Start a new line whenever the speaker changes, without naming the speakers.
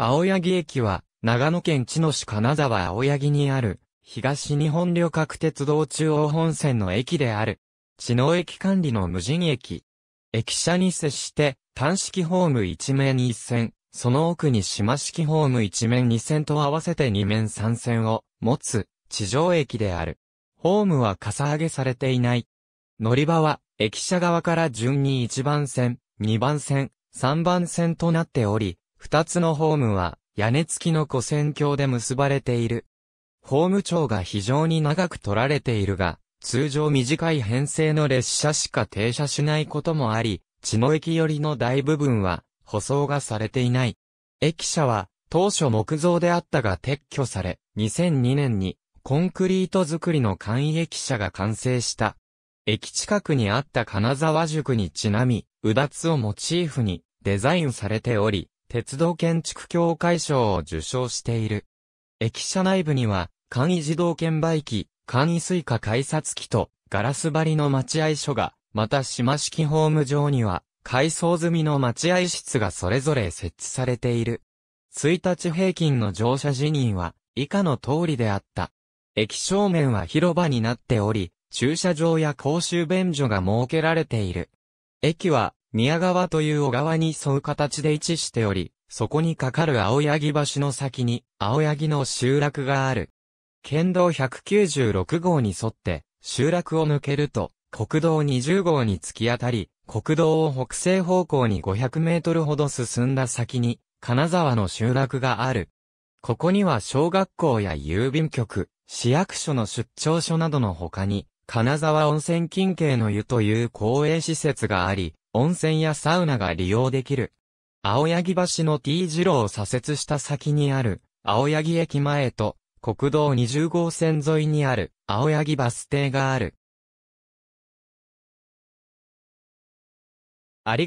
青柳駅は、長野県知野市金沢青柳にある、東日本旅客鉄道中央本線の駅である。知野駅管理の無人駅。駅舎に接して、単式ホーム一面一線、その奥に島式ホーム一面二線と合わせて二面三線を持つ地上駅である。ホームはかさ上げされていない。乗り場は駅舎側から順に1番線、2番線、3番線となっており、二つのホームは屋根付きの古線橋で結ばれている。ホーム長が非常に長く取られているが、通常短い編成の列車しか停車しないこともあり、血の駅寄りの大部分は舗装がされていない。駅舎は当初木造であったが撤去され、2002年にコンクリート作りの簡易駅舎が完成した。駅近くにあった金沢塾にちなみ、うだつをモチーフにデザインされており、鉄道建築協会賞を受賞している。駅舎内部には、簡易自動券売機、簡易スイカ改札機と、ガラス張りの待合所が、また島式ホーム上には、改装済みの待合室がそれぞれ設置されている。1日平均の乗車辞任は、以下の通りであった。駅正面は広場になっており、駐車場や公衆便所が設けられている。駅は、宮川という小川に沿う形で位置しており、そこにかかる青柳橋の先に、青柳の集落がある。県道196号に沿って、集落を抜けると、国道20号に突き当たり、国道を北西方向に500メートルほど進んだ先に、金沢の集落がある。ここには小学校や郵便局、市役所の出張所などの他に、金沢温泉近景の湯という公営施設があり、温泉やサウナが利用できる。青柳橋の T 字路を左折した先にある、青柳駅前と、国道20号線沿いにある、青柳バス停がある。ありが